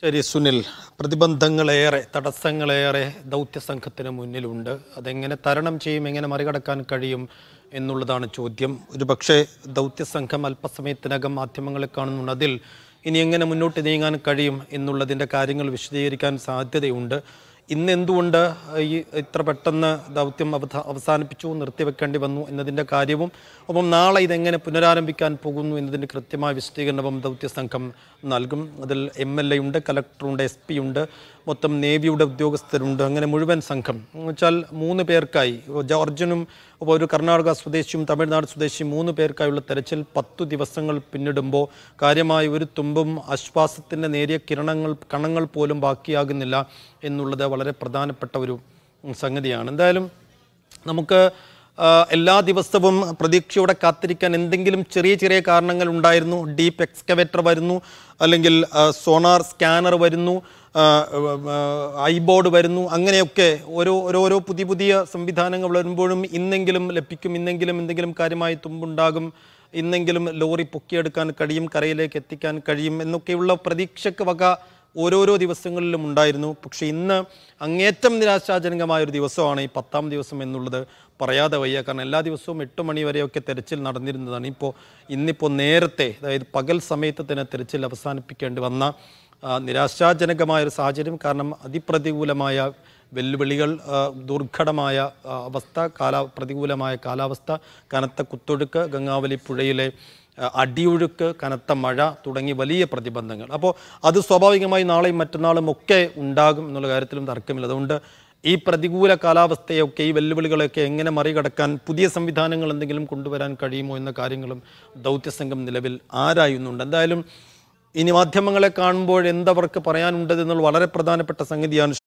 ശരി സുനിൽ പ്രതിബന്ധങ്ങളേറെ തടസ്സങ്ങളേറെ ദൗത്യ സംഘത്തിന് മുന്നിലുണ്ട് അതെങ്ങനെ തരണം ചെയ്യും എങ്ങനെ മറികടക്കാൻ കഴിയും എന്നുള്ളതാണ് ചോദ്യം ഒരുപക്ഷെ ദൗത്യ സംഘം അല്പസമയത്തിനകം മാധ്യമങ്ങളെ കാണുന്നുണ്ട് അതിൽ ഇനി എങ്ങനെ മുന്നോട്ട് നീങ്ങാൻ കഴിയും എന്നുള്ളതിൻ്റെ കാര്യങ്ങൾ വിശദീകരിക്കാൻ സാധ്യതയുണ്ട് ഇന്ന് എന്തുകൊണ്ട് ഈ ഇത്ര പെട്ടെന്ന് ദൗത്യം അവസാനിപ്പിച്ചു നിർത്തിവെക്കേണ്ടി വന്നു എന്നതിൻ്റെ കാര്യവും ഒപ്പം നാളെ ഇതെങ്ങനെ പുനരാരംഭിക്കാൻ പോകുന്നു എന്നതിൻ്റെ കൃത്യമായ വിശദീകരണവും ദൗത്യ സംഘം നൽകും അതിൽ എം എൽ എ ഉണ്ട് കലക്ടറുണ്ട് എസ് പി ഉണ്ട് മൊത്തം നേവിയുടെ ഉദ്യോഗസ്ഥരുണ്ട് അങ്ങനെ മുഴുവൻ സംഘം വെച്ചാൽ മൂന്ന് പേർക്കായി ജോർജനും അപ്പോൾ ഒരു കർണാടക സ്വദേശിയും തമിഴ്നാട് സ്വദേശിയും മൂന്ന് പേർക്കായുള്ള തെരച്ചിൽ പത്തു ദിവസങ്ങൾ പിന്നിടുമ്പോൾ കാര്യമായ ഒരു തുമ്പും ആശ്വാസത്തിൻ്റെ നേരിയ കിരണങ്ങൾ കണങ്ങൾ പോലും ബാക്കിയാകുന്നില്ല എന്നുള്ളത് വളരെ പ്രധാനപ്പെട്ട ഒരു സംഗതിയാണ് എന്തായാലും നമുക്ക് എല്ലാ ദിവസവും പ്രതീക്ഷയോടെ കാത്തിരിക്കാൻ എന്തെങ്കിലും ചെറിയ ചെറിയ കാരണങ്ങൾ ഉണ്ടായിരുന്നു ഡീപ്പ് എക്സ്കവേറ്റർ വരുന്നു അല്ലെങ്കിൽ സോണാർ സ്കാനർ വരുന്നു ഐബോർഡ് വരുന്നു അങ്ങനെയൊക്കെ ഓരോ ഓരോരോ പുതിയ പുതിയ സംവിധാനങ്ങൾ വരുമ്പോഴും ഇന്നെങ്കിലും ലഭിക്കും ഇന്നെങ്കിലും എന്തെങ്കിലും കാര്യമായി തുമ്പുണ്ടാകും ഇന്നെങ്കിലും ലോറി പൊക്കിയെടുക്കാൻ കഴിയും കരയിലേക്ക് എത്തിക്കാൻ കഴിയും എന്നൊക്കെയുള്ള പ്രതീക്ഷക്ക് വക ഓരോരോ ദിവസങ്ങളിലും ഉണ്ടായിരുന്നു പക്ഷേ ഇന്ന് അങ്ങേറ്റം നിരാശാജനകമായ ഒരു ദിവസമാണ് ഈ പത്താം ദിവസം എന്നുള്ളത് പറയാതെ വയ്യ കാരണം എല്ലാ ദിവസവും എട്ട് മണി തെരച്ചിൽ നടന്നിരുന്നതാണ് ഇപ്പോൾ ഇന്നിപ്പോൾ നേരത്തെ അതായത് പകൽ സമയത്ത് തന്നെ തെരച്ചിൽ അവസാനിപ്പിക്കേണ്ടി വന്ന നിരാശാജനകമായ ഒരു സാഹചര്യം കാരണം അതിപ്രതികൂലമായ വെല്ലുവിളികൾ ദുർഘടമായ അവസ്ഥ കാലാ പ്രതികൂലമായ കാലാവസ്ഥ കനത്ത കുത്തൊഴുക്ക് ഗംഗാവലി പുഴയിലെ അടിയൊഴുക്ക് കനത്ത മഴ തുടങ്ങി വലിയ പ്രതിബന്ധങ്ങൾ അപ്പോൾ അത് സ്വാഭാവികമായി നാളെയും മറ്റന്നാളും ഒക്കെ ഉണ്ടാകും എന്നുള്ള കാര്യത്തിലും തർക്കമില്ല അതുകൊണ്ട് ഈ പ്രതികൂല കാലാവസ്ഥയൊക്കെ ഈ വെല്ലുവിളികളൊക്കെ എങ്ങനെ മറികടക്കാൻ പുതിയ സംവിധാനങ്ങൾ എന്തെങ്കിലും കൊണ്ടുവരാൻ കഴിയുമോ എന്ന കാര്യങ്ങളും ദൗത്യസംഘം നിലവിൽ ആരായുന്നുണ്ട് എന്തായാലും ഇനി മാധ്യമങ്ങളെ കാണുമ്പോൾ എന്തവർക്ക് പറയാനുണ്ടെന്നുള്ള വളരെ പ്രധാനപ്പെട്ട സംഗതിയാണ്